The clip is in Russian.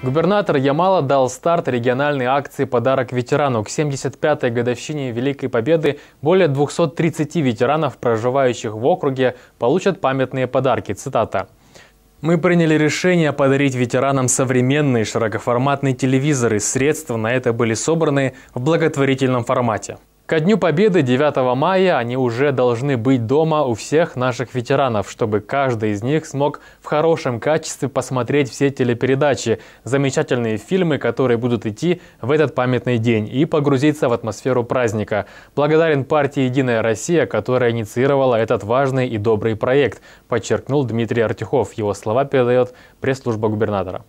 Губернатор Ямала дал старт региональной акции «Подарок ветерану». К 75-й годовщине Великой Победы более 230 ветеранов, проживающих в округе, получат памятные подарки. Цитата. Мы приняли решение подарить ветеранам современные широкоформатные телевизоры. Средства на это были собраны в благотворительном формате. Ко Дню Победы 9 мая они уже должны быть дома у всех наших ветеранов, чтобы каждый из них смог в хорошем качестве посмотреть все телепередачи, замечательные фильмы, которые будут идти в этот памятный день, и погрузиться в атмосферу праздника. Благодарен партии «Единая Россия», которая инициировала этот важный и добрый проект, подчеркнул Дмитрий Артюхов. Его слова передает пресс-служба губернатора.